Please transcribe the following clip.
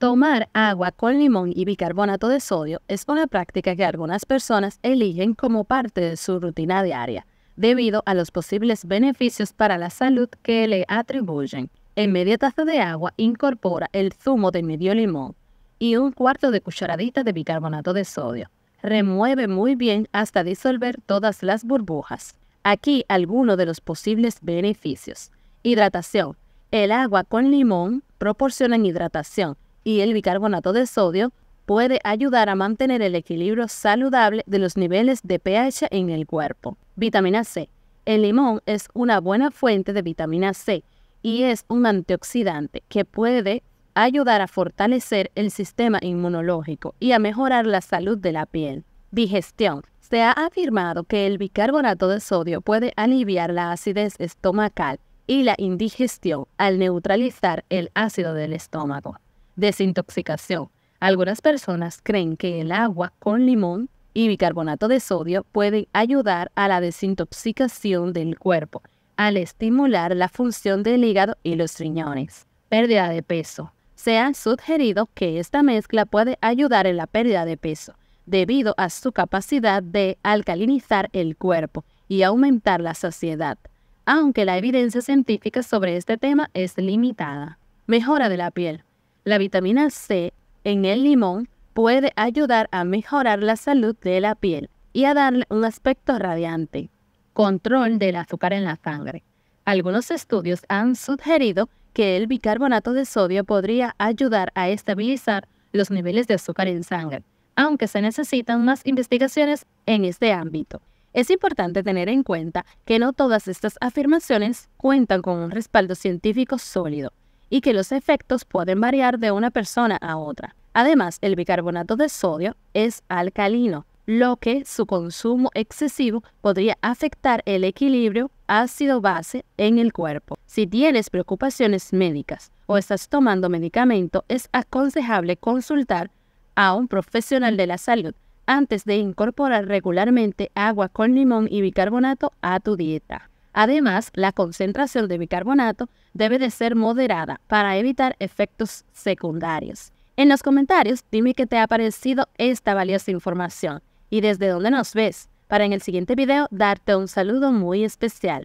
Tomar agua con limón y bicarbonato de sodio es una práctica que algunas personas eligen como parte de su rutina diaria, debido a los posibles beneficios para la salud que le atribuyen. En media taza de agua incorpora el zumo de medio limón y un cuarto de cucharadita de bicarbonato de sodio. Remueve muy bien hasta disolver todas las burbujas. Aquí algunos de los posibles beneficios. Hidratación. El agua con limón proporciona hidratación, y el bicarbonato de sodio puede ayudar a mantener el equilibrio saludable de los niveles de pH en el cuerpo. Vitamina C. El limón es una buena fuente de vitamina C y es un antioxidante que puede ayudar a fortalecer el sistema inmunológico y a mejorar la salud de la piel. Digestión. Se ha afirmado que el bicarbonato de sodio puede aliviar la acidez estomacal y la indigestión al neutralizar el ácido del estómago. Desintoxicación. Algunas personas creen que el agua con limón y bicarbonato de sodio puede ayudar a la desintoxicación del cuerpo al estimular la función del hígado y los riñones. Pérdida de peso. Se ha sugerido que esta mezcla puede ayudar en la pérdida de peso debido a su capacidad de alcalinizar el cuerpo y aumentar la saciedad, aunque la evidencia científica sobre este tema es limitada. Mejora de la piel. La vitamina C en el limón puede ayudar a mejorar la salud de la piel y a darle un aspecto radiante. Control del azúcar en la sangre. Algunos estudios han sugerido que el bicarbonato de sodio podría ayudar a estabilizar los niveles de azúcar en sangre, aunque se necesitan más investigaciones en este ámbito. Es importante tener en cuenta que no todas estas afirmaciones cuentan con un respaldo científico sólido y que los efectos pueden variar de una persona a otra. Además, el bicarbonato de sodio es alcalino, lo que su consumo excesivo podría afectar el equilibrio ácido-base en el cuerpo. Si tienes preocupaciones médicas o estás tomando medicamento, es aconsejable consultar a un profesional de la salud antes de incorporar regularmente agua con limón y bicarbonato a tu dieta. Además, la concentración de bicarbonato debe de ser moderada para evitar efectos secundarios. En los comentarios, dime qué te ha parecido esta valiosa información y desde dónde nos ves, para en el siguiente video darte un saludo muy especial.